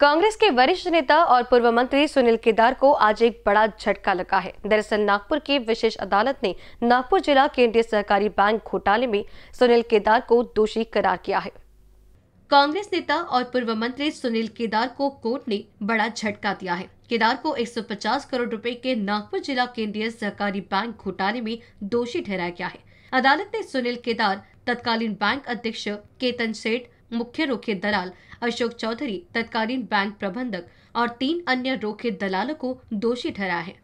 कांग्रेस के वरिष्ठ नेता और पूर्व मंत्री सुनील केदार को आज एक बड़ा झटका लगा है दरअसल नागपुर की विशेष अदालत ने नागपुर जिला केंद्रीय सहकारी बैंक घोटाले में सुनील केदार को दोषी करार किया है कांग्रेस नेता और पूर्व मंत्री सुनील केदार को कोर्ट ने बड़ा झटका दिया है केदार को 150 करोड़ रुपए के नागपुर जिला केंद्रीय सहकारी बैंक घोटाले में दोषी ठहराया गया है अदालत ने सुनील केदार तत्कालीन बैंक अध्यक्ष केतन सेठ मुख्य रोखे दलाल अशोक चौधरी तत्कालीन बैंक प्रबंधक और तीन अन्य रोखे दलालों को दोषी ठहरा है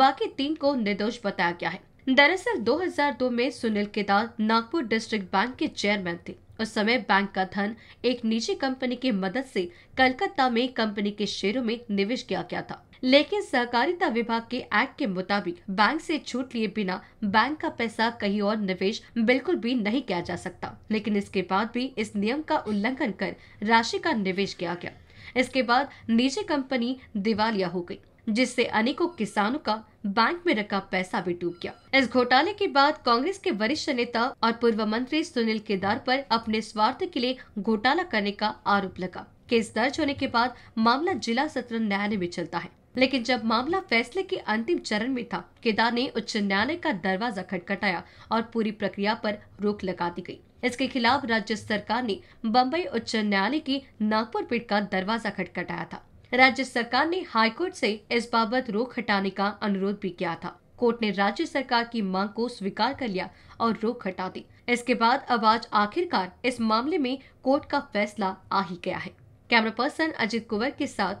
बाकी तीन को निर्दोष बताया गया है दरअसल 2002 में सुनील केदार नागपुर डिस्ट्रिक्ट बैंक के चेयरमैन थे उस समय बैंक का धन एक निजी कंपनी की मदद से कलकत्ता में कंपनी के शेयरों में निवेश किया गया था लेकिन सहकारिता विभाग के एक्ट के मुताबिक बैंक से छूट लिए बिना बैंक का पैसा कहीं और निवेश बिल्कुल भी नहीं किया जा सकता लेकिन इसके बाद भी इस नियम का उल्लंघन कर राशि का निवेश किया गया इसके बाद निजी कंपनी दिवालिया हो गई जिससे अनेकों किसानों का बैंक में रखा पैसा भी डूब गया इस घोटाले के बाद कांग्रेस के वरिष्ठ नेता और पूर्व मंत्री सुनील केदार पर अपने स्वार्थ के लिए घोटाला करने का आरोप लगा केस दर्ज होने के बाद मामला जिला सत्र न्यायालय में चलता है लेकिन जब मामला फैसले के अंतिम चरण में था केदार ने उच्च न्यायालय का दरवाजा खटखटाया और पूरी प्रक्रिया पर रोक लगा दी गई इसके खिलाफ राज्य सरकार ने बम्बई उच्च न्यायालय की नागपुर पीठ का दरवाजा खटखटाया था राज्य सरकार ने हाईकोर्ट से इस बाबत रोक हटाने का अनुरोध भी किया था कोर्ट ने राज्य सरकार की मांग को स्वीकार कर लिया और रोक हटा दी इसके बाद अब आज आखिरकार इस मामले में कोर्ट का फैसला आ ही गया है कैमरा पर्सन अजित कुंवर के साथ